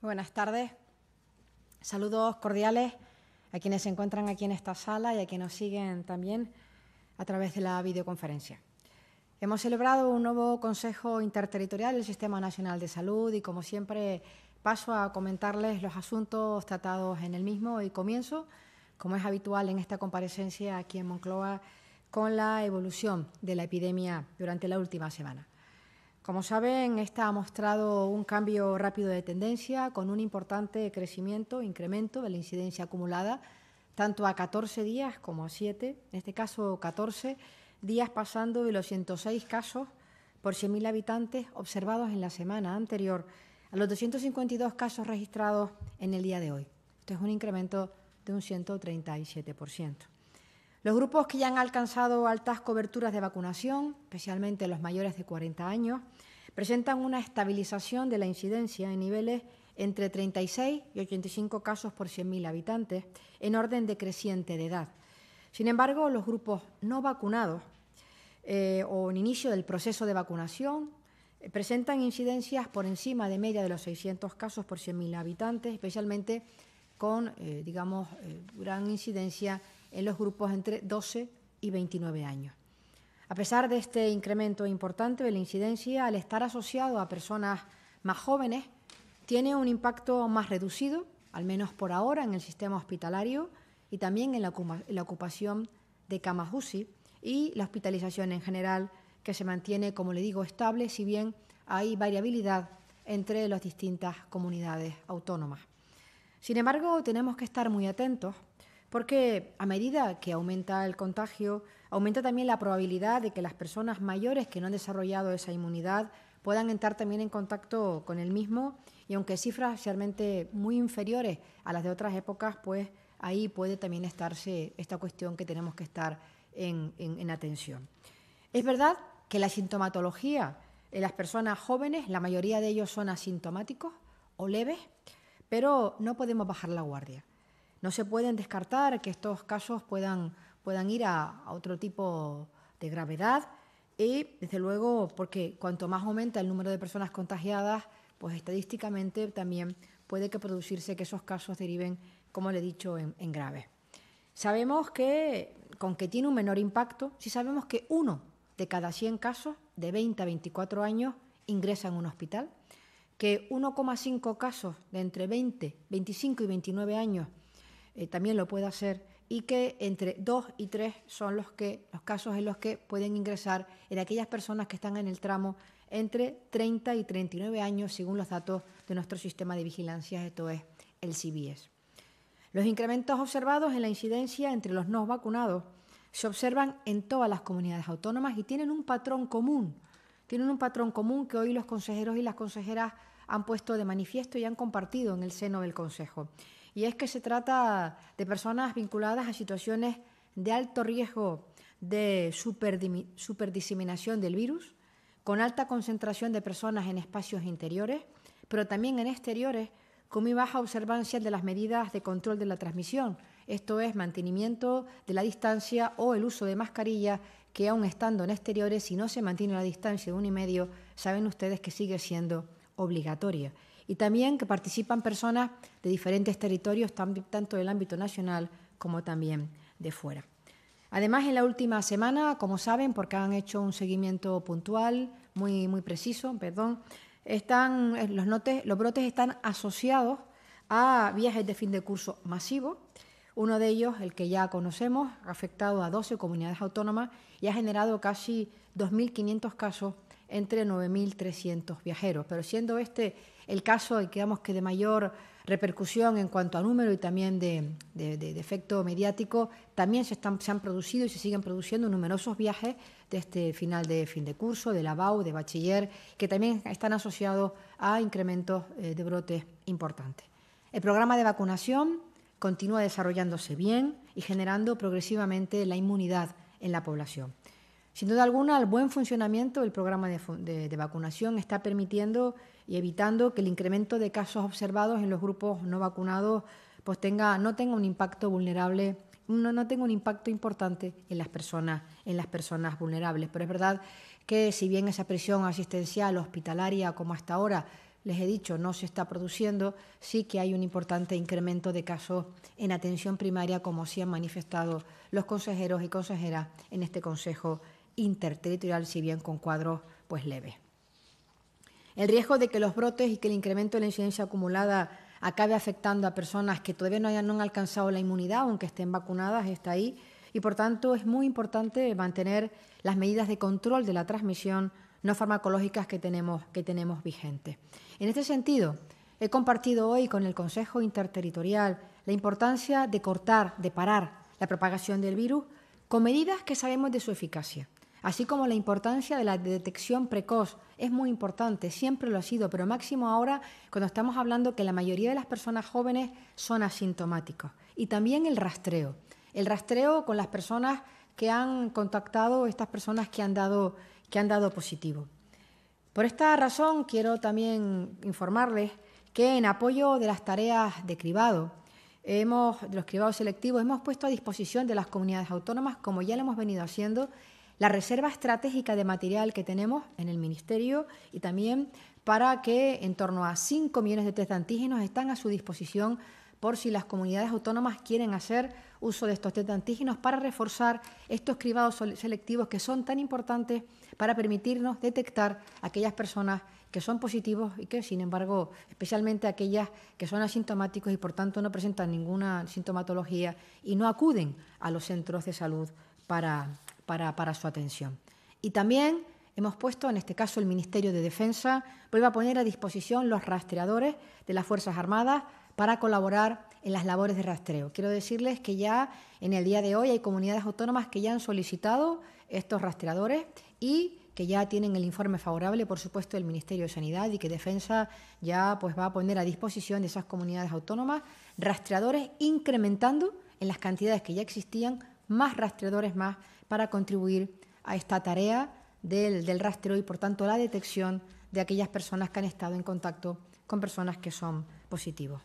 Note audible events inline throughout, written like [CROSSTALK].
Buenas tardes. Saludos cordiales a quienes se encuentran aquí en esta sala y a quienes nos siguen también a través de la videoconferencia. Hemos celebrado un nuevo Consejo Interterritorial del Sistema Nacional de Salud y, como siempre, paso a comentarles los asuntos tratados en el mismo y comienzo, como es habitual en esta comparecencia aquí en Moncloa, con la evolución de la epidemia durante la última semana. Como saben, esta ha mostrado un cambio rápido de tendencia con un importante crecimiento, incremento de la incidencia acumulada, tanto a 14 días como a 7, en este caso 14 días pasando de los 106 casos por 100.000 habitantes observados en la semana anterior a los 252 casos registrados en el día de hoy. Esto es un incremento de un 137%. Los grupos que ya han alcanzado altas coberturas de vacunación, especialmente los mayores de 40 años, presentan una estabilización de la incidencia en niveles entre 36 y 85 casos por 100.000 habitantes, en orden decreciente de edad. Sin embargo, los grupos no vacunados eh, o en inicio del proceso de vacunación eh, presentan incidencias por encima de media de los 600 casos por 100.000 habitantes, especialmente con, eh, digamos, gran incidencia en los grupos entre 12 y 29 años. A pesar de este incremento importante de la incidencia, al estar asociado a personas más jóvenes, tiene un impacto más reducido, al menos por ahora, en el sistema hospitalario y también en la ocupación de camas UCI y la hospitalización en general, que se mantiene, como le digo, estable, si bien hay variabilidad entre las distintas comunidades autónomas. Sin embargo, tenemos que estar muy atentos porque a medida que aumenta el contagio, aumenta también la probabilidad de que las personas mayores que no han desarrollado esa inmunidad puedan entrar también en contacto con el mismo y aunque cifras realmente muy inferiores a las de otras épocas, pues ahí puede también estarse esta cuestión que tenemos que estar en, atención. Es verdad que la sintomatología en las personas jóvenes, la mayoría de ellos son asintomáticos o leves, pero no podemos bajar la guardia no se pueden descartar que estos casos puedan, puedan ir a, otro tipo de gravedad y, desde luego, porque cuanto más aumenta el número de personas contagiadas, pues estadísticamente también puede que producirse que esos casos deriven, como le he dicho, en, graves. grave. Sabemos que, con que tiene un menor impacto, si sabemos que uno de cada 100 casos de 20 a 24 años ingresa en un hospital, que 1,5 casos de entre 20, 25 y 29 años eh, también lo puede hacer y que entre 2 y 3 son los, que, los casos en los que pueden ingresar en aquellas personas que están en el tramo entre 30 y 39 años, según los datos de nuestro sistema de vigilancia, esto es el CBS. Los incrementos observados en la incidencia entre los no vacunados se observan en todas las comunidades autónomas y tienen un patrón común. Tienen un patrón común que hoy los consejeros y las consejeras han puesto de manifiesto y han compartido en el seno del Consejo y es que se trata de personas vinculadas a situaciones de alto riesgo de superdiseminación del virus, con alta concentración de personas en espacios interiores, pero también en exteriores, con muy baja observancia de las medidas de control de la transmisión, esto es mantenimiento de la distancia o el uso de mascarilla que aún estando en exteriores, si no se mantiene la distancia de un y medio, saben ustedes que sigue siendo obligatoria y también que participan personas de diferentes territorios, tanto del ámbito nacional como también de fuera. Además, en la última semana, como saben, porque han hecho un seguimiento puntual, muy, muy preciso, perdón, están, eh, los, los brotes están asociados a viajes de fin de curso masivos. Uno de ellos, el que ya conocemos, ha afectado a 12 comunidades autónomas y ha generado casi 2.500 casos entre 9.300 viajeros, pero siendo este el caso, digamos que de mayor repercusión en cuanto a número y también de, efecto mediático, también se, han producido y se siguen produciendo numerosos viajes de este final de fin de curso, de la BAU, de bachiller, que también están asociados a incrementos eh, de brotes importantes. El programa de vacunación continúa desarrollándose bien y generando progresivamente la inmunidad en la población. Sin duda alguna, el buen funcionamiento del programa de, vacunación está permitiendo y evitando que el incremento de casos observados en los grupos no vacunados pues tenga, no tenga un impacto vulnerable, no tenga un impacto importante en las, personas, en las personas vulnerables. Pero es verdad que si bien esa presión asistencial hospitalaria como hasta ahora les he dicho, no se está produciendo, sí que hay un importante incremento de casos en atención primaria, como sí han manifestado los consejeros y consejeras en este Consejo interterritorial, si bien con cuadros pues, leves. El riesgo de que los brotes y que el incremento de la incidencia acumulada acabe afectando a personas que todavía no, hayan, han alcanzado la inmunidad, aunque estén vacunadas, está ahí. Y por tanto es muy importante mantener las medidas de control de la transmisión no farmacológicas que tenemos, que tenemos vigentes. En este sentido, he compartido hoy con el Consejo Interterritorial la importancia de cortar, de parar la propagación del virus con medidas que sabemos de su eficacia así como la importancia de la detección precoz. Es muy importante, siempre lo ha sido, pero máximo ahora cuando estamos hablando que la mayoría de las personas jóvenes son asintomáticos. Y también el rastreo. El rastreo con las personas que han contactado, estas personas que han dado, que han dado positivo. Por esta razón, quiero también informarles que en apoyo de las tareas de cribado, hemos, de los cribados selectivos, hemos puesto a disposición de las comunidades autónomas, como ya lo hemos venido haciendo, la reserva estratégica de material que tenemos en el Ministerio y también para que en torno a 5 millones de test de antígenos están a su disposición por si las comunidades autónomas quieren hacer uso de estos test de antígenos para reforzar estos cribados selectivos que son tan importantes para permitirnos detectar aquellas personas que son positivos y que, sin embargo, especialmente aquellas que son asintomáticos y, por tanto, no presentan ninguna sintomatología y no acuden a los centros de salud para, para, su atención. Y también hemos puesto, en este caso el Ministerio de Defensa, va a poner a disposición los rastreadores de las Fuerzas Armadas para colaborar en las labores de rastreo. Quiero decirles que ya en el día de hoy hay comunidades autónomas que ya han solicitado estos rastreadores y que ya tienen el informe favorable, por supuesto, del Ministerio de Sanidad y que Defensa ya pues, va a poner a disposición de esas comunidades autónomas rastreadores incrementando en las cantidades que ya existían más rastreadores más para contribuir a esta tarea del, del rastreo y, por tanto, la detección de aquellas personas que han estado en contacto con personas que son positivos.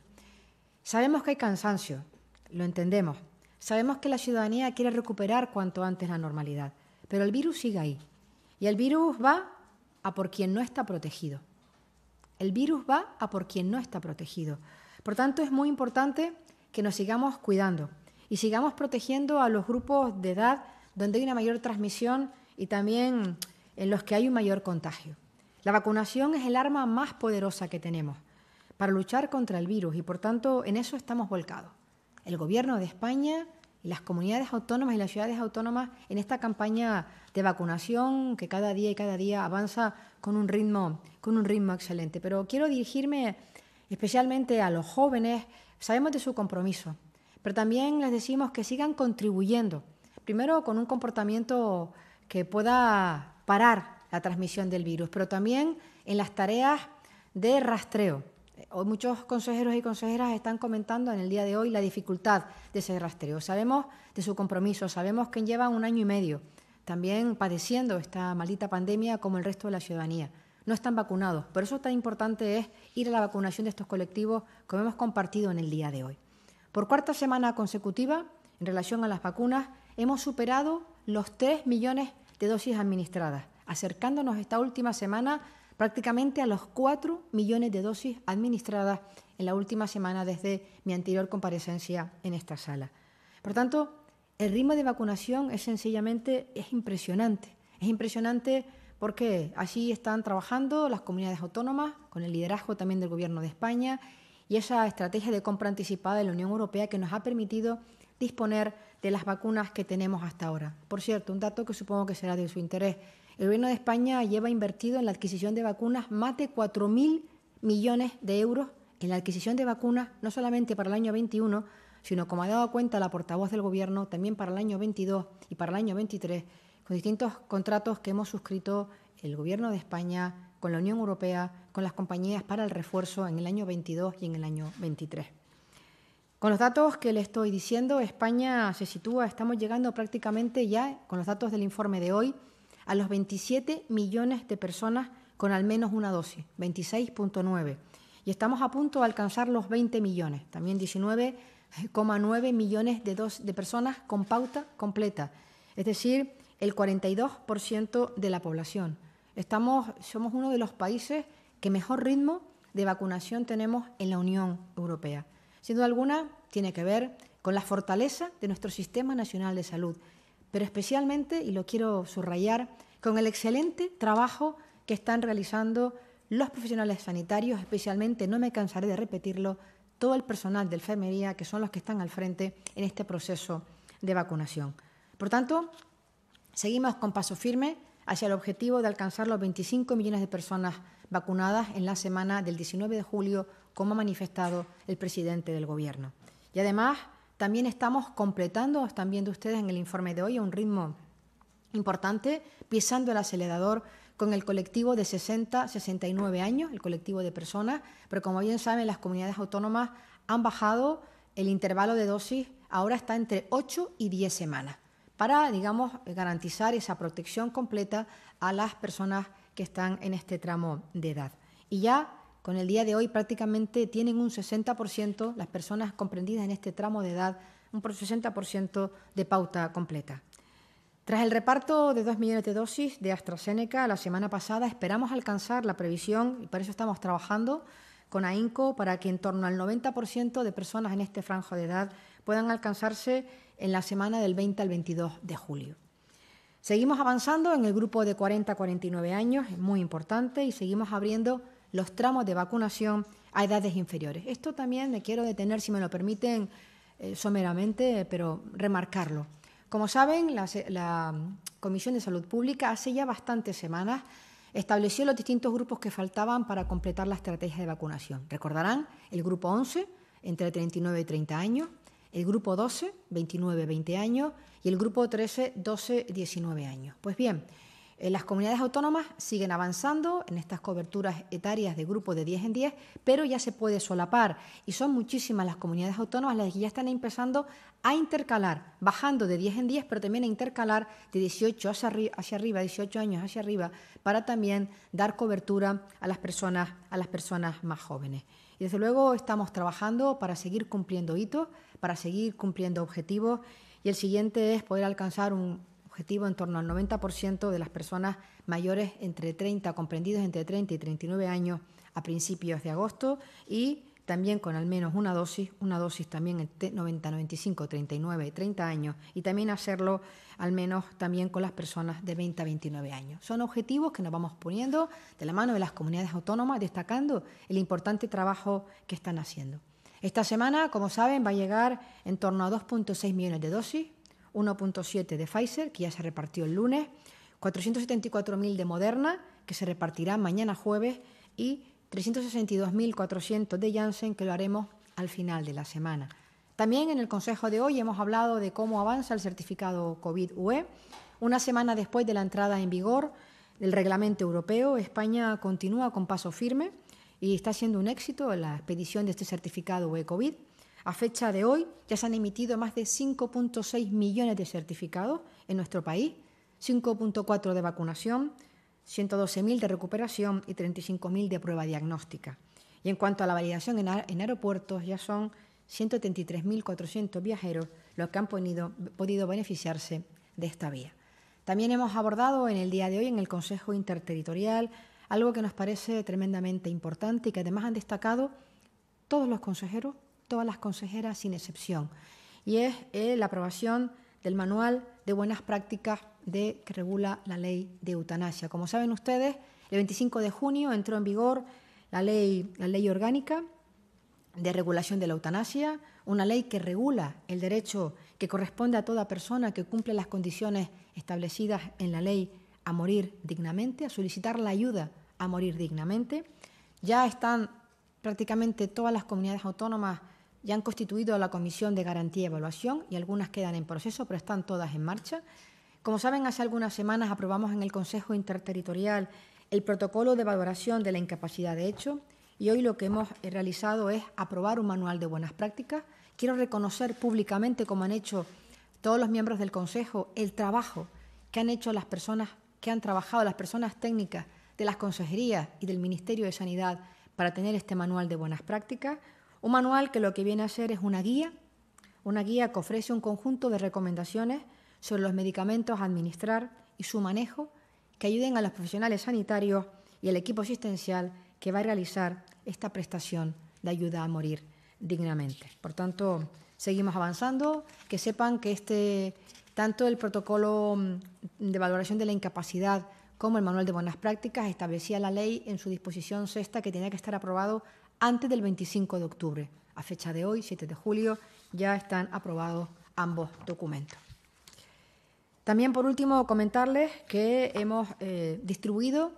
Sabemos que hay cansancio, lo entendemos. Sabemos que la ciudadanía quiere recuperar cuanto antes la normalidad, pero el virus sigue ahí. Y el virus va a por quien no está protegido. El virus va a por quien no está protegido. Por tanto, es muy importante que nos sigamos cuidando y sigamos protegiendo a los grupos de edad donde hay una mayor transmisión y también en los que hay un mayor contagio. La vacunación es el arma más poderosa que tenemos para luchar contra el virus y, por tanto, en eso estamos volcados. El Gobierno de España las comunidades autónomas y las ciudades autónomas en esta campaña de vacunación que cada día y cada día avanza con un ritmo, con un ritmo excelente. Pero quiero dirigirme especialmente a los jóvenes. Sabemos de su compromiso, pero también les decimos que sigan contribuyendo primero con un comportamiento que pueda parar la transmisión del virus, pero también en las tareas de rastreo. Eh, hoy muchos consejeros y consejeras están comentando en el día de hoy la dificultad de ese rastreo. Sabemos de su compromiso, sabemos que llevan un año y medio también padeciendo esta maldita pandemia como el resto de la ciudadanía. No están vacunados, por eso tan importante es ir a la vacunación de estos colectivos como hemos compartido en el día de hoy. Por cuarta semana consecutiva, en relación a las vacunas, hemos superado los 3 millones de dosis administradas, acercándonos esta última semana prácticamente a los 4 millones de dosis administradas en la última semana desde mi anterior comparecencia en esta sala. Por tanto, el ritmo de vacunación es sencillamente es impresionante. Es impresionante porque así están trabajando las comunidades autónomas, con el liderazgo también del Gobierno de España y esa estrategia de compra anticipada de la Unión Europea que nos ha permitido disponer de las vacunas que tenemos hasta ahora. Por cierto, un dato que supongo que será de su interés. El Gobierno de España lleva invertido en la adquisición de vacunas más de 4.000 millones de euros en la adquisición de vacunas, no solamente para el año 21, sino, como ha dado cuenta la portavoz del Gobierno, también para el año 22 y para el año 23, con distintos contratos que hemos suscrito el Gobierno de España, con la Unión Europea, con las compañías para el refuerzo en el año 22 y en el año 23. Con los datos que le estoy diciendo, España se sitúa, estamos llegando prácticamente ya, con los datos del informe de hoy, a los 27 millones de personas con al menos una dosis, 26.9. Y estamos a punto de alcanzar los 20 millones, también 19,9 millones de, de personas con pauta completa, es decir, el 42% de la población. Estamos, somos uno de los países que mejor ritmo de vacunación tenemos en la Unión Europea. Sin duda alguna, tiene que ver con la fortaleza de nuestro Sistema Nacional de Salud, pero especialmente, y lo quiero subrayar, con el excelente trabajo que están realizando los profesionales sanitarios, especialmente, no me cansaré de repetirlo, todo el personal de enfermería, que son los que están al frente en este proceso de vacunación. Por tanto, seguimos con paso firme hacia el objetivo de alcanzar los 25 millones de personas vacunadas en la semana del 19 de julio como ha manifestado el presidente del Gobierno. Y además, también estamos completando, están viendo ustedes en el informe de hoy, a un ritmo importante, pisando el acelerador con el colectivo de 60, 69 años, el colectivo de personas, pero como bien saben, las comunidades autónomas han bajado el intervalo de dosis, ahora está entre 8 y 10 semanas, para, digamos, garantizar esa protección completa a las personas que están en este tramo de edad. Y ya con el día de hoy prácticamente tienen un 60% las personas comprendidas en este tramo de edad, un 60% de pauta completa. Tras el reparto de 2 millones de dosis de AstraZeneca la semana pasada, esperamos alcanzar la previsión, y por eso estamos trabajando con AINCO, para que en torno al 90% de personas en este franjo de edad puedan alcanzarse en la semana del 20 al 22 de julio. Seguimos avanzando en el grupo de 40 a 49 años, es muy importante, y seguimos abriendo los tramos de vacunación a edades inferiores. Esto también me quiero detener, si me lo permiten, eh, someramente, pero remarcarlo. Como saben, la, la, mm, Comisión de Salud Pública hace ya bastantes semanas estableció los distintos grupos que faltaban para completar la estrategia de vacunación. Recordarán el grupo 11, entre 39 y 30 años, el grupo 12, 29 20 años, y el grupo 13, 12 19 años. Pues bien, eh, las comunidades autónomas siguen avanzando en estas coberturas etarias de grupos de 10 en 10, pero ya se puede solapar y son muchísimas las comunidades autónomas las que ya están empezando a intercalar, bajando de 10 en 10, pero también a intercalar de 18 hacia, hacia arriba, 18 años hacia arriba, para también dar cobertura a las personas, a las personas más jóvenes. Y desde luego estamos trabajando para seguir cumpliendo hitos, para seguir cumpliendo objetivos y el siguiente es poder alcanzar un objetivo en torno al 90% de las personas mayores entre 30, comprendidos entre 30 y 39 años a principios de agosto y también con al menos una dosis, una dosis también entre 90, 95, 39 y 30 años y también hacerlo al menos también con las personas de 20 a 29 años. Son objetivos que nos vamos poniendo de la mano de las comunidades autónomas, destacando el importante trabajo que están haciendo. Esta semana, como saben, va a llegar en torno a 2.6 millones de dosis 1.7 de Pfizer, que ya se repartió el lunes, 474.000 de Moderna, que se repartirá mañana jueves, y 362.400 de Janssen, que lo haremos al final de la semana. También en el Consejo de hoy hemos hablado de cómo avanza el certificado COVID-UE. Una semana después de la entrada en vigor del reglamento europeo, España continúa con paso firme y está siendo un éxito la expedición de este certificado UE-COVID. A fecha de hoy ya se han emitido más de 5.6 millones de certificados en nuestro país, 5.4 de vacunación, 112.000 de recuperación y 35.000 de prueba diagnóstica. Y en cuanto a la validación en, aeropuertos, ya son 133.400 viajeros los que han podido beneficiarse de esta vía. También hemos abordado en el día de hoy en el Consejo Interterritorial algo que nos parece tremendamente importante y que además han destacado todos los consejeros todas las consejeras sin excepción, y es eh, la aprobación del manual de buenas prácticas de, que regula la ley de eutanasia. Como saben ustedes, el 25 de junio entró en vigor la ley, la ley orgánica de regulación de la eutanasia, una ley que regula el derecho que corresponde a toda persona que cumple las condiciones establecidas en la ley a morir dignamente, a solicitar la ayuda a morir dignamente. Ya están prácticamente todas las comunidades autónomas ya han constituido la Comisión de Garantía y Evaluación y algunas quedan en proceso, pero están todas en marcha. Como saben, hace algunas semanas aprobamos en el Consejo Interterritorial el protocolo de valoración de la incapacidad de hecho y hoy lo que hemos eh, realizado es aprobar un manual de buenas prácticas. Quiero reconocer públicamente, como han hecho todos los miembros del Consejo, el trabajo que han hecho las personas que han trabajado, las personas técnicas de las consejerías y del Ministerio de Sanidad para tener este manual de buenas prácticas. Un manual que lo que viene a ser es una guía, una guía que ofrece un conjunto de recomendaciones sobre los medicamentos a administrar y su manejo que ayuden a los profesionales sanitarios y el equipo asistencial que va a realizar esta prestación de ayuda a morir dignamente. Por tanto, seguimos avanzando, que sepan que este, tanto el protocolo mm, de valoración de la incapacidad como el manual de buenas prácticas establecía la ley en su disposición sexta que tenía que estar aprobado antes del 25 de octubre. A fecha de hoy, 7 de julio, ya están aprobados ambos documentos. También, por último, comentarles que hemos eh, distribuido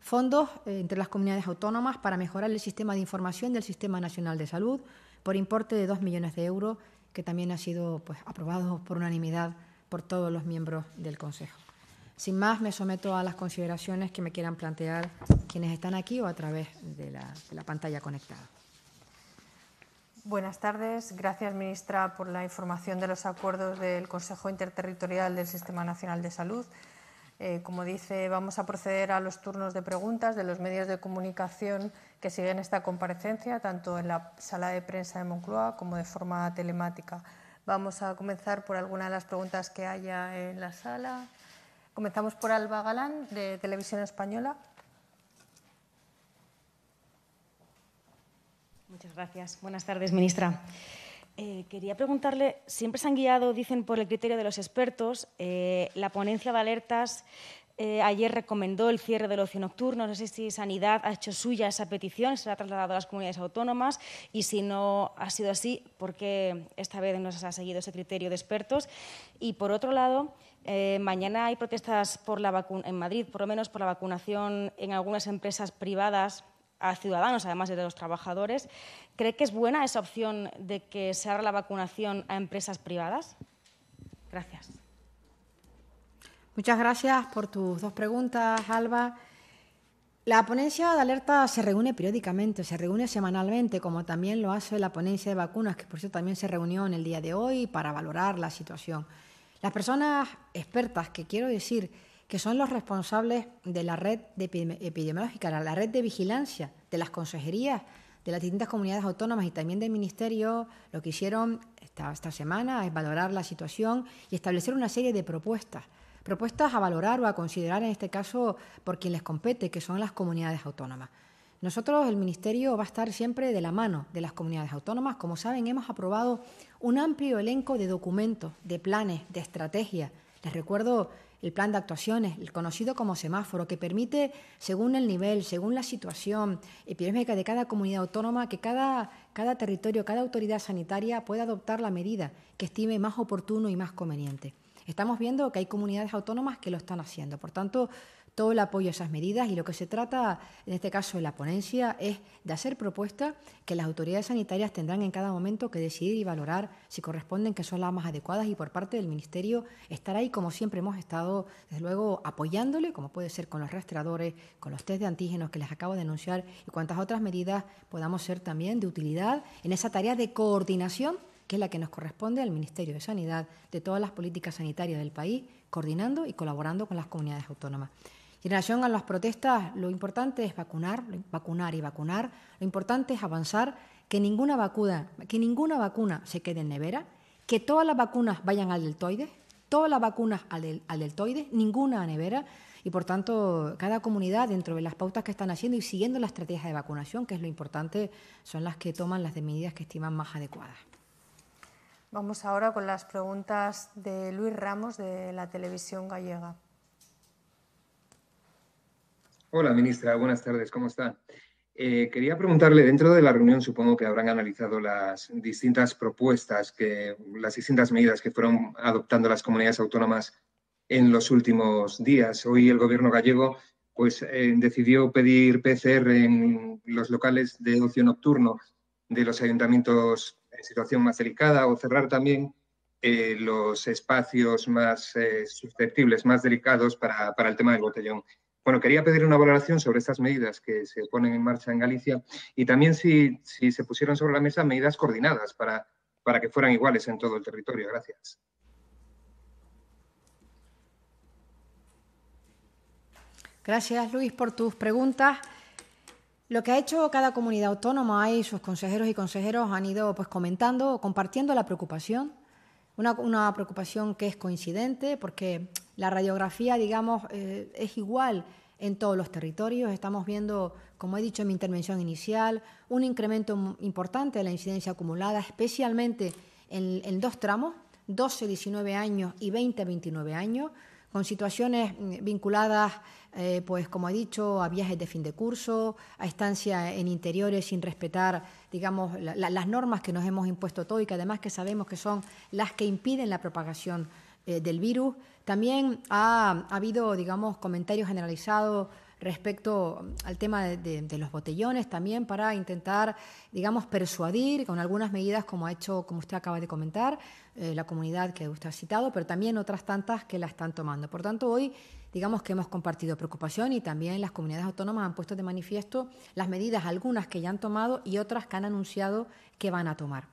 fondos eh, entre las comunidades autónomas para mejorar el sistema de información del Sistema Nacional de Salud por importe de 2 millones de euros, que también ha sido pues, aprobado por unanimidad por todos los miembros del Consejo. Sin más, me someto a las consideraciones que me quieran plantear quienes están aquí o a través de la, pantalla conectada. Buenas tardes. Gracias, ministra, por la información de los acuerdos del Consejo Interterritorial del Sistema Nacional de Salud. Eh, como dice, vamos a proceder a los turnos de preguntas de los medios de comunicación que siguen esta comparecencia, tanto en la sala de prensa de Moncloa como de forma telemática. Vamos a comenzar por alguna de las preguntas que haya en la sala. Comenzamos por Alba Galán, de Televisión Española. Muchas gracias. Buenas tardes, ministra. Eh, quería preguntarle, siempre se han guiado, dicen, por el criterio de los expertos. Eh, la ponencia de alertas eh, ayer recomendó el cierre del ocio nocturno. No sé si Sanidad ha hecho suya esa petición, se la ha trasladado a las comunidades autónomas y si no ha sido así, ¿por qué esta vez no se ha seguido ese criterio de expertos? Y por otro lado, eh, mañana hay protestas por la en Madrid, por lo menos por la vacunación en algunas empresas privadas a ciudadanos, además de los trabajadores. ¿Cree que es buena esa opción de que se haga la vacunación a empresas privadas? Gracias. Muchas gracias por tus dos preguntas, Alba. La ponencia de alerta se reúne periódicamente, se reúne semanalmente, como también lo hace la ponencia de vacunas, que por eso también se reunió en el día de hoy para valorar la situación. Las personas expertas, que quiero decir que son los responsables de la red de epidemiológica, la red de vigilancia de las consejerías de las distintas comunidades autónomas y también del Ministerio, lo que hicieron esta, esta semana es valorar la situación y establecer una serie de propuestas. Propuestas a valorar o a considerar, en este caso, por quien les compete, que son las comunidades autónomas. Nosotros, el Ministerio, va a estar siempre de la mano de las comunidades autónomas. Como saben, hemos aprobado un amplio elenco de documentos, de planes, de estrategias. Les recuerdo el plan de actuaciones, el conocido como semáforo, que permite, según el nivel, según la situación epidémica de cada comunidad autónoma, que cada, cada territorio, cada autoridad sanitaria pueda adoptar la medida que estime más oportuno y más conveniente. Estamos viendo que hay comunidades autónomas que lo están haciendo. Por tanto, todo el apoyo a esas medidas y lo que se trata, en este caso, de la ponencia es de hacer propuesta que las autoridades sanitarias tendrán en cada momento que decidir y valorar si corresponden, que son las más adecuadas y por parte del Ministerio estar ahí, como siempre hemos estado, desde luego, apoyándole, como puede ser con los rastreadores, con los test de antígenos que les acabo de anunciar y cuantas otras medidas podamos ser también de utilidad en esa tarea de coordinación que es la que nos corresponde al Ministerio de Sanidad de todas las políticas sanitarias del país, coordinando y colaborando con las comunidades autónomas en relación a las protestas, lo importante es vacunar, vacunar y vacunar. Lo importante es avanzar, que ninguna vacuna, que ninguna vacuna se quede en nevera, que todas las vacunas vayan al deltoide, todas las vacunas al, deltoide, ninguna a nevera. Y por tanto, cada comunidad, dentro de las pautas que están haciendo y siguiendo la estrategia de vacunación, que es lo importante, son las que toman las medidas que estiman más adecuadas. Vamos ahora con las preguntas de Luis Ramos de la televisión gallega. Hola, ministra. Buenas tardes. ¿Cómo está? Eh, quería preguntarle, dentro de la reunión supongo que habrán analizado las distintas propuestas, que, las distintas medidas que fueron adoptando las comunidades autónomas en los últimos días. Hoy el gobierno gallego pues, eh, decidió pedir PCR en los locales de ocio nocturno de los ayuntamientos en situación más delicada o cerrar también eh, los espacios más susceptibles, más delicados para el tema del botellón. Bueno, quería pedir una valoración sobre estas medidas que se ponen en marcha en Galicia y también si, se pusieron sobre la mesa medidas coordinadas para, para que fueran iguales en todo el territorio. Gracias. Gracias, Luis, por tus preguntas. Lo que ha hecho cada comunidad autónoma y sus consejeros y consejeros han ido pues, comentando, compartiendo la preocupación una, preocupación que es coincidente porque la radiografía, digamos, eh, es igual en todos los territorios. Estamos viendo, como he dicho en mi intervención inicial, un incremento importante de la incidencia acumulada, especialmente en dos tramos, 12-19 años y 20-29 años con situaciones mm, vinculadas, eh, pues como he dicho, a viajes de fin de curso, a estancia en interiores sin respetar, digamos, las normas que nos hemos impuesto todos y que además que sabemos que son las que impiden la propagación eh, del virus. También ha, ha, habido, digamos, comentarios generalizados respecto mm, al tema de, los botellones también para intentar, digamos, persuadir con algunas medidas como ha hecho, como usted acaba de comentar, eh, la comunidad que usted ha citado, pero también otras tantas que la están tomando. Por tanto, hoy digamos que hemos compartido preocupación y también las comunidades autónomas han puesto de manifiesto las medidas, algunas que ya han tomado y otras que han anunciado que van a tomar.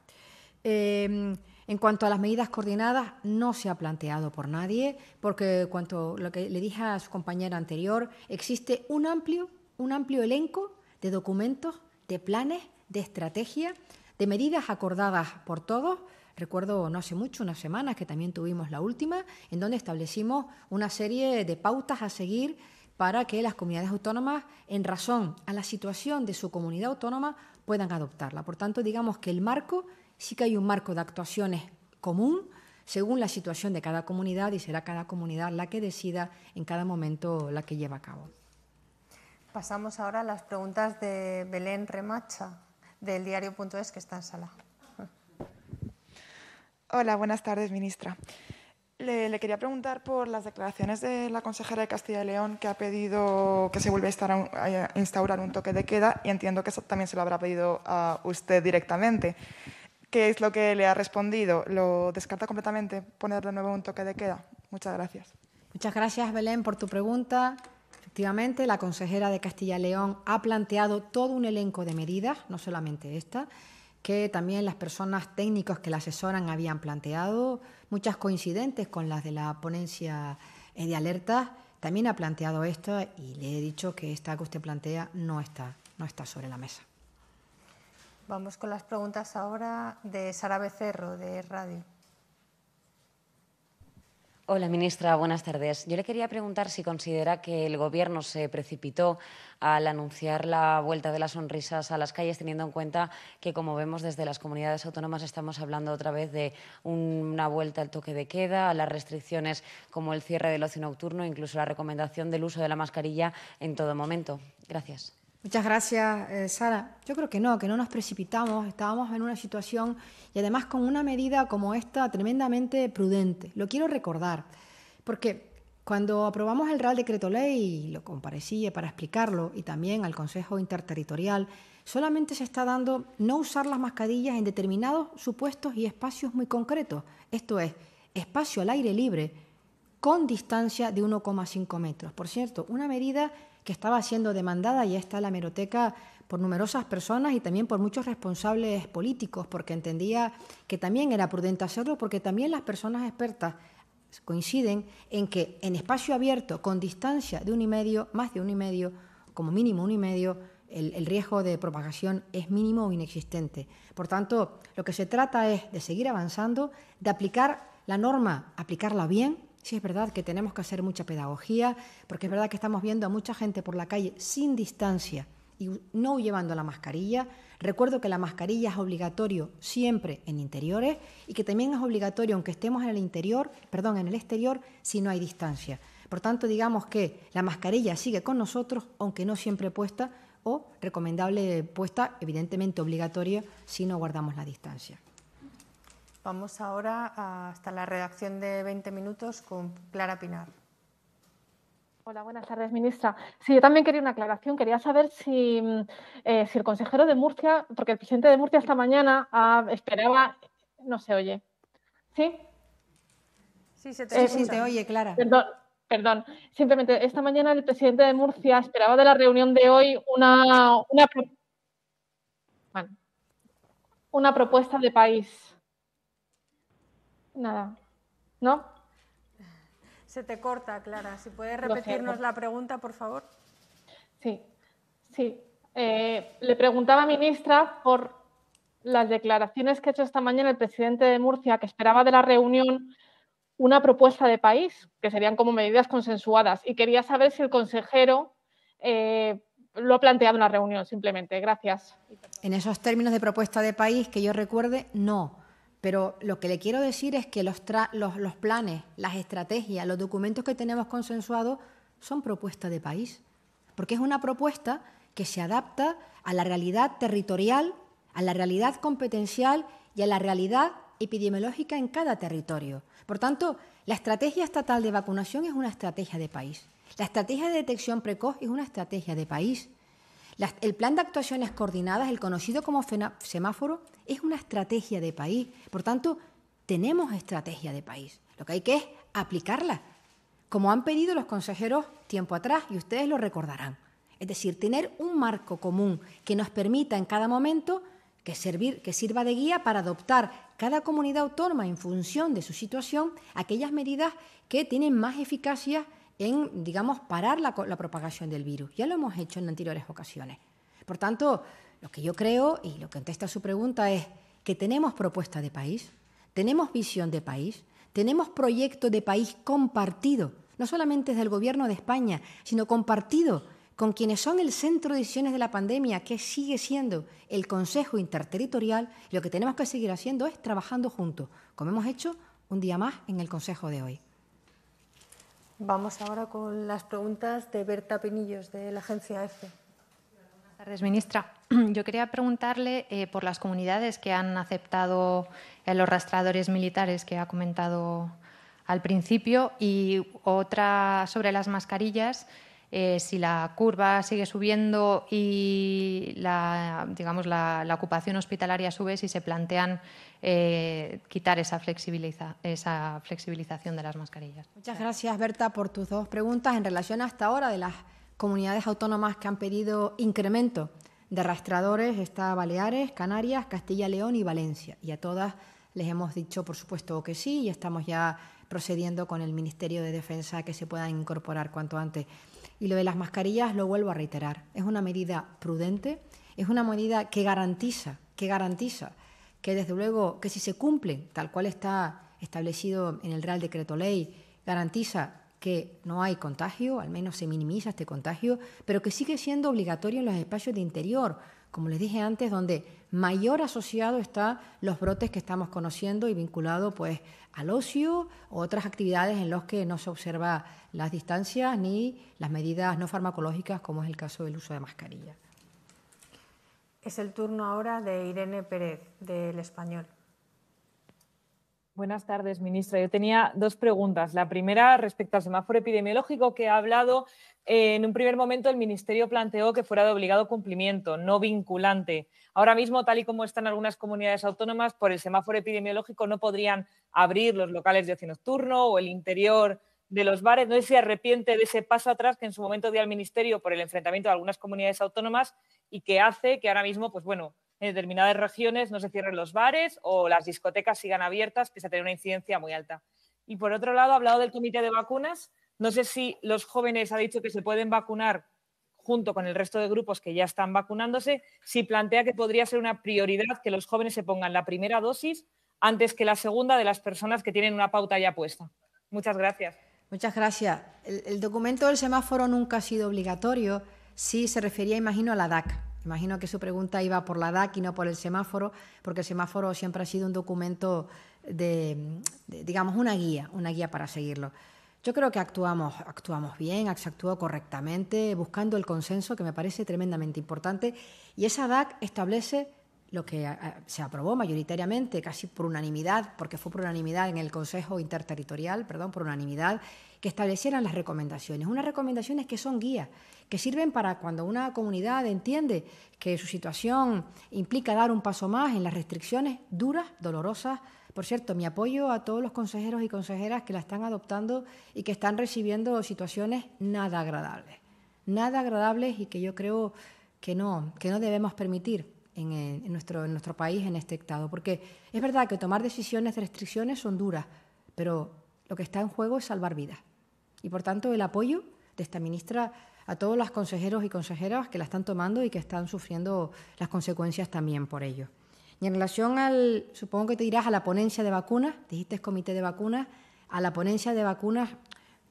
Eh, en cuanto a las medidas coordinadas, no se ha planteado por nadie, porque cuanto lo que le dije a su compañera anterior, existe un amplio, un amplio elenco de documentos, de planes, de estrategia, de medidas acordadas por todos. Recuerdo no hace mucho, unas semanas, que también tuvimos la última, en donde establecimos una serie de pautas a seguir para que las comunidades autónomas, en razón a la situación de su comunidad autónoma, puedan adoptarla. Por tanto, digamos que el marco sí que hay un marco de actuaciones común según la situación de cada comunidad y será cada comunidad la que decida en cada momento la que lleva a cabo. Pasamos ahora a las preguntas de Belén Remacha, del diario.es, que está en sala. Hola, buenas tardes, ministra. Le, quería preguntar por las declaraciones de la consejera de Castilla y León que ha pedido que se vuelva a instaurar un toque de queda y entiendo que eso también se lo habrá pedido a usted directamente. ¿Qué es lo que le ha respondido? ¿Lo descarta completamente poner de nuevo un toque de queda? Muchas gracias. Muchas gracias, Belén, por tu pregunta. Efectivamente, la consejera de Castilla y León ha planteado todo un elenco de medidas, no solamente esta, que también las personas técnicas que la asesoran habían planteado, muchas coincidentes con las de la ponencia eh, de alerta. También ha planteado esto y le he dicho que esta que usted plantea no está, no está sobre la mesa. Vamos con las preguntas ahora de Sara Becerro, de Radio. Hola, ministra. Buenas tardes. Yo le quería preguntar si considera que el Gobierno se precipitó al anunciar la vuelta de las sonrisas a las calles, teniendo en cuenta que, como vemos desde las comunidades autónomas, estamos hablando otra vez de una vuelta al toque de queda, a las restricciones como el cierre del ocio nocturno, incluso la recomendación del uso de la mascarilla en todo momento. Gracias. Muchas gracias, eh, Sara. Yo creo que no, que no nos precipitamos, estábamos en una situación y además con una medida como esta tremendamente prudente. Lo quiero recordar, porque cuando aprobamos el Real Decreto Ley, y lo comparecí para explicarlo, y también al Consejo Interterritorial, solamente se está dando no usar las mascarillas en determinados supuestos y espacios muy concretos. Esto es, espacio al aire libre con distancia de 1,5 metros. Por cierto, una medida que estaba siendo demandada. y está la meroteca por numerosas personas y también por muchos responsables políticos, porque entendía que también era prudente hacerlo, porque también las personas expertas coinciden en que en espacio abierto, con distancia de un y medio, más de un y medio, como mínimo un y medio, el, el, riesgo de propagación es mínimo o inexistente. Por tanto, lo que se trata es de seguir avanzando, de aplicar la norma, aplicarla bien, Sí, es verdad que tenemos que hacer mucha pedagogía, porque es verdad que estamos viendo a mucha gente por la calle sin distancia y no llevando la mascarilla. Recuerdo que la mascarilla es obligatorio siempre en interiores y que también es obligatorio aunque estemos en el interior, perdón, en el exterior, si no hay distancia. Por tanto, digamos que la mascarilla sigue con nosotros, aunque no siempre puesta o recomendable puesta, evidentemente obligatoria, si no guardamos la distancia. Vamos ahora hasta la redacción de 20 minutos con Clara Pinar. Hola, buenas tardes, ministra. Sí, yo también quería una aclaración. Quería saber si, mm, eh, si el consejero de Murcia, porque el presidente de Murcia esta mañana ah, esperaba, no se oye. ¿Sí? Sí, se eh, te, oye, Clara. Perdón, perdón. Simplemente, esta mañana el presidente de Murcia esperaba de la reunión de hoy una, una, una propuesta de país nada, ¿no? Se te corta, Clara. Si puedes repetirnos la pregunta, por favor. Sí, sí. Eh, le preguntaba, ministra, por las declaraciones que ha hecho esta mañana el presidente de Murcia, que esperaba de la reunión una propuesta de país, que serían como medidas consensuadas. Y quería saber si el consejero eh, lo ha planteado en la reunión, simplemente. Gracias. En esos términos de propuesta de país, que yo recuerde, no. Pero lo que le quiero decir es que los, planes, las estrategias, los documentos que tenemos consensuados son propuestas de país, porque es una propuesta que se adapta a la realidad territorial, a la realidad competencial y a la realidad epidemiológica en cada territorio. Por tanto, la estrategia estatal de vacunación es una estrategia de país. La estrategia de detección precoz es una estrategia de país el plan de actuaciones coordinadas, el conocido como semáforo, es una estrategia de país. Por tanto, tenemos estrategia de país. Lo que hay que es aplicarla, como han pedido los consejeros tiempo atrás, y ustedes lo recordarán. Es decir, tener un marco común que nos permita en cada momento que, servir, que sirva de guía para adoptar cada comunidad autónoma en función de su situación aquellas medidas que tienen más eficacia en, digamos, parar la, propagación del virus. Ya lo hemos hecho en anteriores ocasiones. Por tanto, lo que yo creo y lo que contesta a su pregunta es que tenemos propuesta de país, tenemos visión de país, tenemos proyecto de país compartido, no solamente desde el Gobierno de España, sino compartido con quienes son el centro de decisiones de la pandemia, que sigue siendo el Consejo Interterritorial, lo que tenemos que seguir haciendo es trabajando juntos, como hemos hecho un día más en el Consejo de hoy. Vamos ahora con las preguntas de Berta Pinillos, de la agencia EFE. Buenas tardes, ministra. [CLEARS THROAT] Yo quería preguntarle eh, por las comunidades que han aceptado eh, los rastradores militares que ha comentado al principio y otra sobre las mascarillas. Eh, si la curva sigue subiendo y la, ocupación hospitalaria sube, si se plantean eh, quitar esa, esa flexibilización de las mascarillas. Muchas gracias, Berta, por tus dos preguntas en relación hasta ahora de las comunidades autónomas que han pedido incremento de rastradores. Está Baleares, Canarias, Castilla, León y Valencia. Y a todas les hemos dicho, por supuesto, que sí y estamos ya procediendo con el Ministerio de Defensa que se puedan incorporar cuanto antes. Y lo de las mascarillas lo vuelvo a reiterar. Es una medida prudente, es una medida que garantiza, que garantiza que desde luego que si se cumple tal cual está establecido en el Real Decreto Ley, garantiza que no hay contagio, al menos se minimiza este contagio, pero que sigue siendo obligatorio en los espacios de interior, como les dije antes, donde mayor asociado están los brotes que estamos conociendo y vinculado pues al ocio u otras actividades en las que no se observa las distancias ni las medidas no farmacológicas, como es el caso del uso de mascarilla. Es el turno ahora de Irene Pérez, del Español. Buenas tardes, ministra. Yo tenía dos preguntas. La primera respecto al semáforo epidemiológico que ha hablado. Eh, en un primer momento el Ministerio planteó que fuera de obligado cumplimiento, no vinculante. Ahora mismo, tal y como están algunas comunidades autónomas, por el semáforo epidemiológico no podrían abrir los locales de ocio nocturno o el interior de los bares. No sé si arrepiente de ese paso atrás que en su momento dio al Ministerio por el enfrentamiento de algunas comunidades autónomas y que hace que ahora mismo, pues bueno, en determinadas regiones no se cierren los bares o las discotecas sigan abiertas, pese a tener una incidencia muy alta. Y por otro lado, ha hablado del comité de vacunas. No sé si los jóvenes ha dicho que se pueden vacunar junto con el resto de grupos que ya están vacunándose, si plantea que podría ser una prioridad que los jóvenes se pongan la primera dosis antes que la segunda de las personas que tienen una pauta ya puesta. Muchas gracias. Muchas gracias. El, documento del semáforo nunca ha sido obligatorio. Sí se refería, imagino, a la DAC. Imagino que su pregunta iba por la DAC y no por el semáforo, porque el semáforo siempre ha sido un documento de, digamos, una guía, una guía para seguirlo. Yo creo que actuamos, actuamos bien, actuó correctamente, buscando el consenso, que me parece tremendamente importante, y esa DAC establece lo que eh, se aprobó mayoritariamente, casi por unanimidad, porque fue por unanimidad en el Consejo Interterritorial, perdón, por unanimidad, que establecieran las recomendaciones. Unas recomendaciones que son guías, que sirven para cuando una comunidad entiende que su situación implica dar un paso más en las restricciones duras, dolorosas. Por cierto, mi apoyo a todos los consejeros y consejeras que la están adoptando y que están recibiendo situaciones nada agradables, nada agradables y que yo creo que no, que no debemos permitir. Eh, en, nuestro, nuestro país, en este Estado. Porque es verdad que tomar decisiones de restricciones son duras, pero lo que está en juego es salvar vidas. Y por tanto, el apoyo de esta ministra a todos los consejeros y consejeras que la están tomando y que están sufriendo las consecuencias también por ello. Y en relación al, supongo que te dirás a la ponencia de vacunas, dijiste comité de vacunas, a la ponencia de vacunas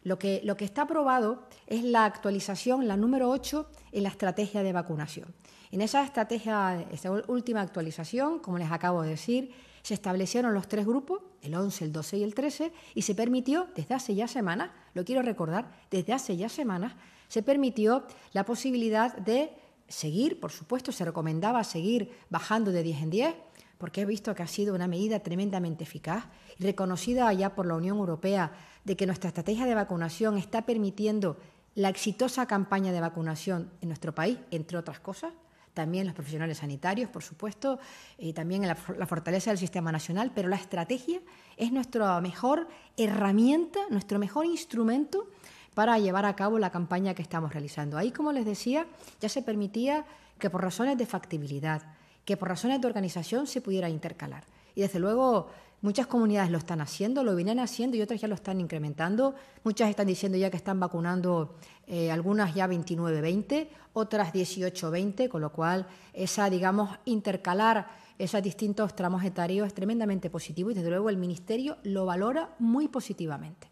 lo que, lo que está aprobado es la actualización, la número 8, en la estrategia de vacunación. En esa estrategia, esa última actualización, como les acabo de decir, se establecieron los tres grupos, el 11, el 12 y el 13, y se permitió desde hace ya semanas, lo quiero recordar, desde hace ya semanas, se permitió la posibilidad de seguir, por supuesto, se recomendaba seguir bajando de 10 en 10, porque he visto que ha sido una medida tremendamente eficaz y reconocida ya por la Unión Europea de que nuestra estrategia de vacunación está permitiendo la exitosa campaña de vacunación en nuestro país, entre otras cosas, también los profesionales sanitarios, por supuesto, y eh, también la, fortaleza del sistema nacional, pero la estrategia es nuestra mejor herramienta, nuestro mejor instrumento para llevar a cabo la campaña que estamos realizando. Ahí, como les decía, ya se permitía que por razones de factibilidad, que por razones de organización se pudiera intercalar. Y desde luego Muchas comunidades lo están haciendo, lo vienen haciendo y otras ya lo están incrementando. Muchas están diciendo ya que están vacunando eh, algunas ya 29-20, otras 18-20, con lo cual esa, digamos, intercalar esos distintos tramos etarios es tremendamente positivo y desde luego el Ministerio lo valora muy positivamente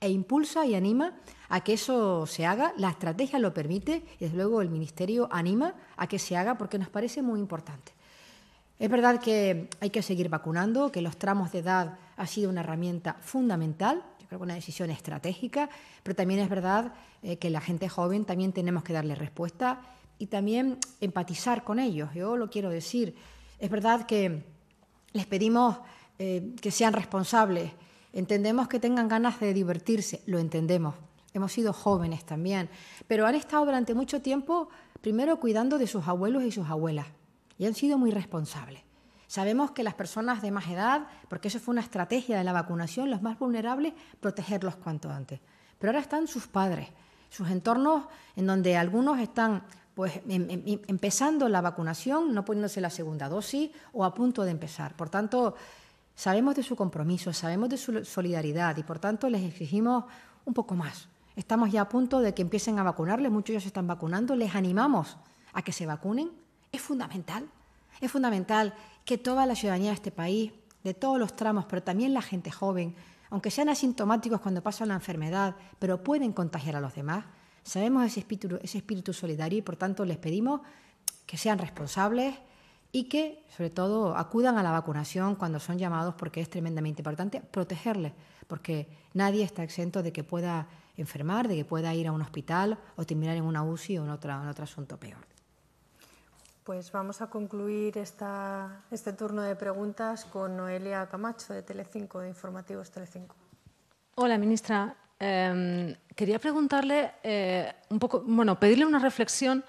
e impulsa y anima a que eso se haga, la estrategia lo permite y desde luego el Ministerio anima a que se haga porque nos parece muy importante. Es verdad que hay que seguir vacunando, que los tramos de edad ha sido una herramienta fundamental, yo creo que una decisión estratégica, pero también es verdad eh, que la gente joven también tenemos que darle respuesta y también empatizar con ellos. Yo lo quiero decir, es verdad que les pedimos eh, que sean responsables, entendemos que tengan ganas de divertirse, lo entendemos, hemos sido jóvenes también, pero han estado durante mucho tiempo primero cuidando de sus abuelos y sus abuelas y han sido muy responsables. Sabemos que las personas de más edad, porque eso fue una estrategia de la vacunación, los más vulnerables, protegerlos cuanto antes. Pero ahora están sus padres, sus entornos en donde algunos están pues em, em, em, empezando la vacunación, no poniéndose la segunda dosis o a punto de empezar. Por tanto, sabemos de su compromiso, sabemos de su solidaridad y por tanto les exigimos un poco más. Estamos ya a punto de que empiecen a vacunarles, muchos ya se están vacunando, les animamos a que se vacunen es fundamental. Es fundamental que toda la ciudadanía de este país, de todos los tramos, pero también la gente joven, aunque sean asintomáticos cuando pasan la enfermedad, pero pueden contagiar a los demás, sabemos ese espíritu, ese espíritu solidario y por tanto les pedimos que sean responsables y que, sobre todo, acudan a la vacunación cuando son llamados porque es tremendamente importante protegerles, porque nadie está exento de que pueda enfermar, de que pueda ir a un hospital o terminar en una UCI o en otro asunto peor. Pues vamos a concluir este turno de preguntas con Noelia Camacho de Telecinco, de Informativos Telecinco. Hola, ministra. Em, quería preguntarle eh, un poco, bueno, pedirle una reflexión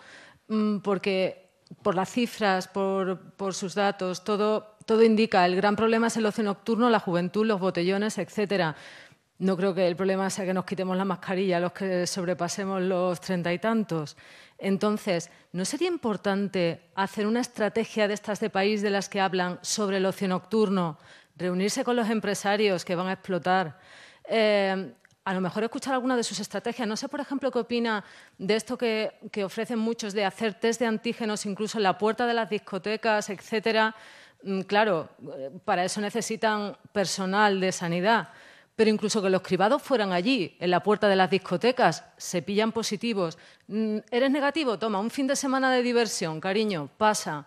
mm, porque por las cifras, por, por sus datos, todo, todo indica, el gran problema es el ocio nocturno, la juventud, los botellones, etcétera. No creo que el problema sea que nos quitemos la mascarilla los que sobrepasemos los treinta y tantos. Entonces, ¿no sería importante hacer una estrategia de estas de país de las que hablan sobre el ocio nocturno, reunirse con los empresarios que van a explotar? Eh, a lo mejor escuchar alguna de sus estrategias. No sé, por ejemplo, qué opina de esto que, ofrecen muchos de hacer test de antígenos incluso en la puerta de las discotecas, etcétera. Mm, claro, eh, para eso necesitan personal de sanidad pero incluso que los cribados fueran allí, en la puerta de las discotecas, se pillan positivos. Mm, ¿Eres negativo? Toma, un fin de semana de diversión, cariño, pasa.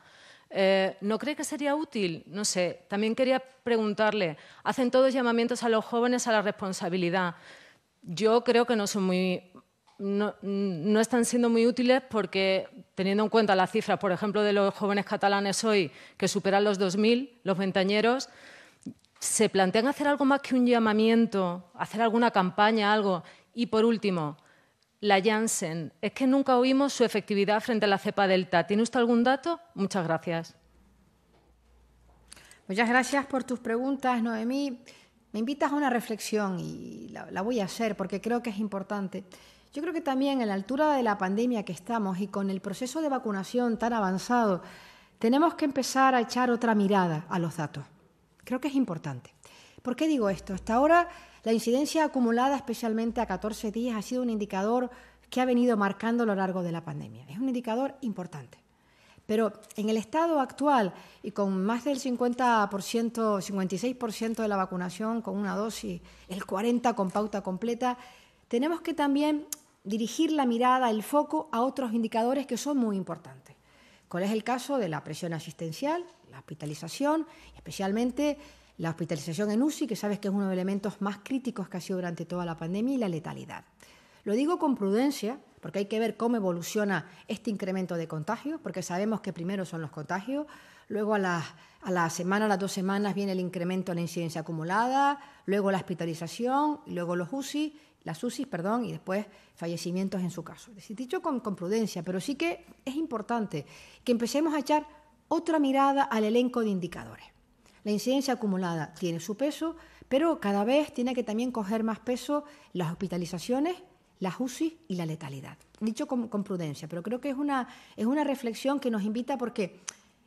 Eh, ¿No cree que sería útil? No sé. También quería preguntarle, hacen todos llamamientos a los jóvenes a la responsabilidad. Yo creo que no son muy... No, mm, no están siendo muy útiles porque, teniendo en cuenta las cifras, por ejemplo, de los jóvenes catalanes hoy, que superan los 2.000, los ventañeros, ¿Se plantean hacer algo más que un llamamiento, hacer alguna campaña, algo? Y por último, la Janssen. Es que nunca oímos su efectividad frente a la cepa delta. ¿Tiene usted algún dato? Muchas gracias. Muchas gracias por tus preguntas, Noemí. Me invitas a una reflexión y la, la voy a hacer porque creo que es importante. Yo creo que también en la altura de la pandemia que estamos y con el proceso de vacunación tan avanzado, tenemos que empezar a echar otra mirada a los datos. Creo que es importante. ¿Por qué digo esto? Hasta ahora la incidencia acumulada especialmente a 14 días ha sido un indicador que ha venido marcando a lo largo de la pandemia. Es un indicador importante. Pero en el estado actual y con más del 50%, 56% de la vacunación con una dosis, el 40% con pauta completa, tenemos que también dirigir la mirada, el foco a otros indicadores que son muy importantes. ¿Cuál es el caso de la presión asistencial, hospitalización, especialmente la hospitalización en UCI, que sabes que es uno de los elementos más críticos que ha sido durante toda la pandemia, y la letalidad. Lo digo con prudencia, porque hay que ver cómo evoluciona este incremento de contagios, porque sabemos que primero son los contagios, luego a la, a semana, a las dos semanas viene el incremento en la incidencia acumulada, luego la hospitalización, luego los UCI, las UCI, perdón, y después fallecimientos en su caso. Es decir, dicho con, con prudencia, pero sí que es importante que empecemos a echar otra mirada al elenco de indicadores. La incidencia acumulada tiene su peso, pero cada vez tiene que también coger más peso las hospitalizaciones, las UCI y la letalidad. Dicho con, prudencia, pero creo que es una, es una reflexión que nos invita porque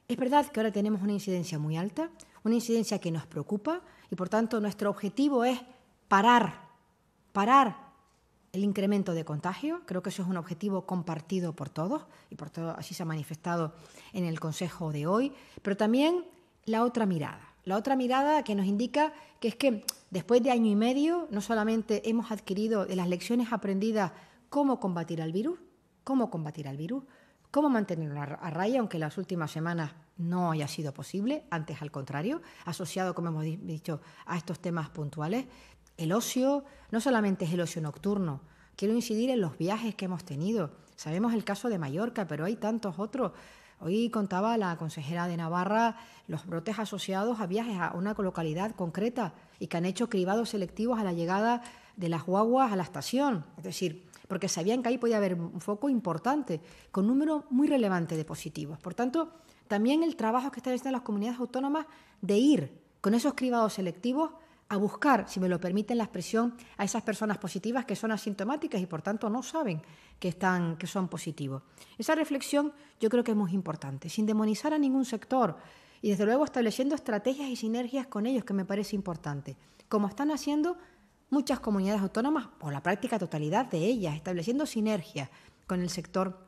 es verdad que ahora tenemos una incidencia muy alta, una incidencia que nos preocupa y por tanto nuestro objetivo es parar, parar el incremento de contagio. Creo que eso es un objetivo compartido por todos y por todo así se ha manifestado en el Consejo de hoy, pero también la otra mirada. La otra mirada que nos indica que es que después de año y medio no solamente hemos adquirido de las lecciones aprendidas cómo combatir al virus, cómo combatir al virus, cómo mantenerlo a raya, aunque las últimas semanas no haya sido posible, antes al contrario, asociado, como hemos dicho, a estos temas puntuales, el ocio no solamente es el ocio nocturno, quiero incidir en los viajes que hemos tenido. Sabemos el caso de Mallorca, pero hay tantos otros. Hoy contaba la consejera de Navarra los brotes asociados a viajes a una localidad concreta y que han hecho cribados selectivos a la llegada de las guaguas a la estación. Es decir, porque sabían que ahí podía haber un foco importante, con número muy relevante de positivos. Por tanto, también el trabajo que están haciendo las comunidades autónomas de ir con esos cribados selectivos a buscar, si me lo permiten la expresión, a esas personas positivas que son asintomáticas y por tanto no saben que, están, que son positivos. Esa reflexión yo creo que es muy importante, sin demonizar a ningún sector y desde luego estableciendo estrategias y sinergias con ellos que me parece importante, como están haciendo muchas comunidades autónomas o la práctica totalidad de ellas, estableciendo sinergias con el sector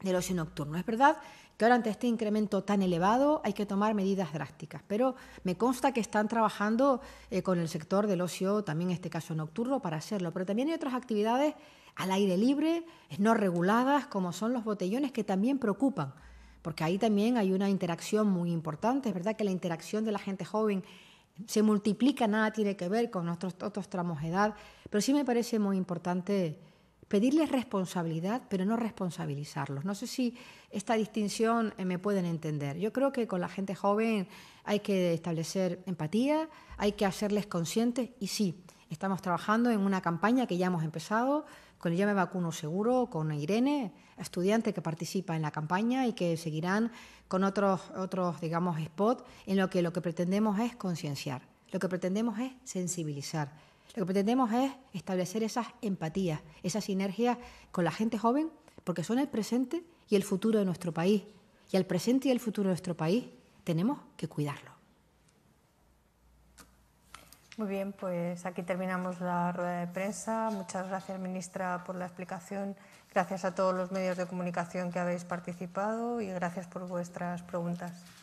del ocio nocturno. Es verdad que ahora ante este incremento tan elevado hay que tomar medidas drásticas. Pero me consta que están trabajando eh, con el sector del ocio, también en este caso nocturno, para hacerlo. Pero también hay otras actividades al aire libre, no reguladas, como son los botellones, que también preocupan, porque ahí también hay una interacción muy importante. Es verdad que la interacción de la gente joven se multiplica, nada tiene que ver con nuestros otros tramos de edad, pero sí me parece muy importante pedirles responsabilidad, pero no responsabilizarlos. No sé si esta distinción eh, me pueden entender. Yo creo que con la gente joven hay que establecer empatía, hay que hacerles conscientes y sí, estamos trabajando en una campaña que ya hemos empezado con el Llame vacuno seguro, con Irene, estudiante que participa en la campaña y que seguirán con otros, otros digamos, spots en lo que lo que pretendemos es concienciar, lo que pretendemos es sensibilizar lo que pretendemos es establecer esas empatías, esas sinergias con la gente joven, porque son el presente y el futuro de nuestro país. Y al presente y el futuro de nuestro país tenemos que cuidarlo. Muy bien, pues aquí terminamos la rueda de prensa. Muchas gracias, ministra, por la explicación. Gracias a todos los medios de comunicación que habéis participado y gracias por vuestras preguntas.